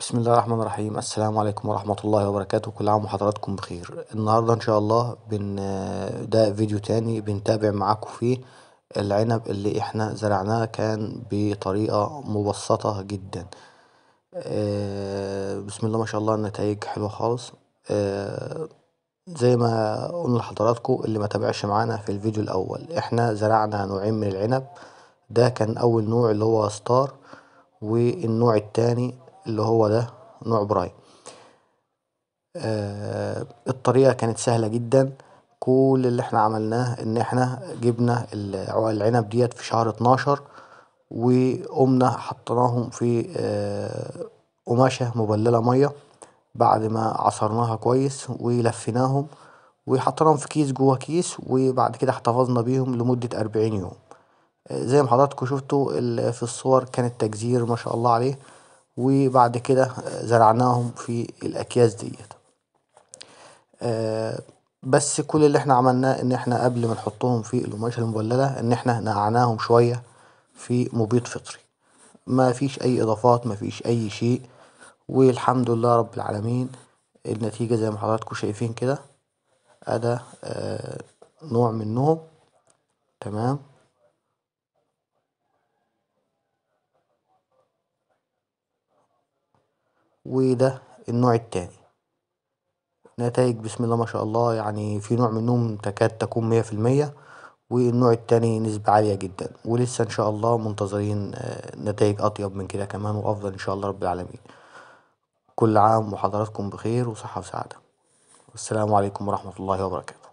بسم الله الرحمن الرحيم السلام عليكم ورحمة الله وبركاته كل عام وحضراتكم بخير النهاردة ان شاء الله بن ده فيديو تاني بنتابع معاكم فيه العنب اللي احنا زرعناه كان بطريقة مبسطة جدا آه، بسم الله ما شاء الله النتائج حلوة خالص آه، زي ما قلنا لحضراتكم اللي ما تابعش معانا في الفيديو الاول احنا زرعنا نوعين من العنب ده كان اول نوع اللي هو ستار والنوع التاني اللي هو ده نوع براي آه الطريقة كانت سهلة جدا كل اللي احنا عملناه ان احنا جبنا العنب ديت في شهر اتناشر وقمنا حطيناهم في آه قماشة مبللة مية بعد ما عصرناها كويس ولفيناهم وحطيناهم في كيس جوا كيس وبعد كده احتفظنا بيهم لمدة أربعين يوم آه، زي ما حضراتكم شفتوا في الصور كان التجزير ما شاء الله عليه وبعد كده زرعناهم في الأكياس ديت آه، بس كل اللي احنا عملناه ان احنا قبل ما نحطهم في القماشة المبللة ان احنا نقعناهم شوية في مبيض فطري ما فيش اي اضافات ما فيش اي شيء والحمد لله رب العالمين النتيجة زي ما حضراتكم شايفين كده ادا آه، نوع منهم تمام وده النوع التاني نتائج بسم الله ما شاء الله يعني في نوع منهم تكاد تكون مية في المية والنوع التاني نسبة عالية جدا ولسه إن شاء الله منتظرين آه، نتائج أطيب من كده كمان وأفضل إن شاء الله رب العالمين كل عام وحضراتكم بخير وصحة وسعادة والسلام عليكم ورحمة الله وبركاته